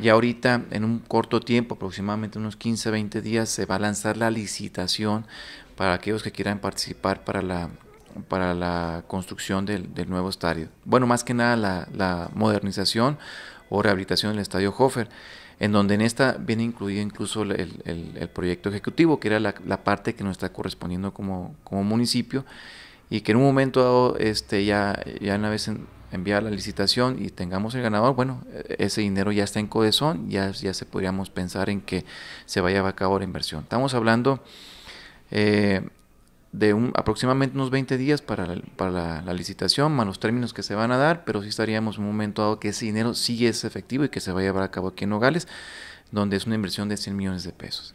Y ahorita, en un corto tiempo, aproximadamente unos 15, 20 días, se va a lanzar la licitación para aquellos que quieran participar para la, para la construcción del, nuevo estadio. Bueno, más que nada la, modernización o rehabilitación del estadio Hofer en donde en esta viene incluido incluso el, proyecto ejecutivo, que era la, parte que nos está correspondiendo como, como municipio, y que en un momento dado, este, ya, ya una vez en, enviar la licitación y tengamos el ganador, bueno, e-, ese dinero ya está en codezón, ya, ya se podríamos pensar en que se vaya a cabo la inversión. Estamos hablando eh, de aproximadamente unos 20 días para, la, licitación, más los términos que se van a dar, pero sí estaríamos en un momento dado que ese dinero sí es efectivo y que se vaya a llevar a cabo aquí en Nogales, donde es una inversión de 100 millones de pesos.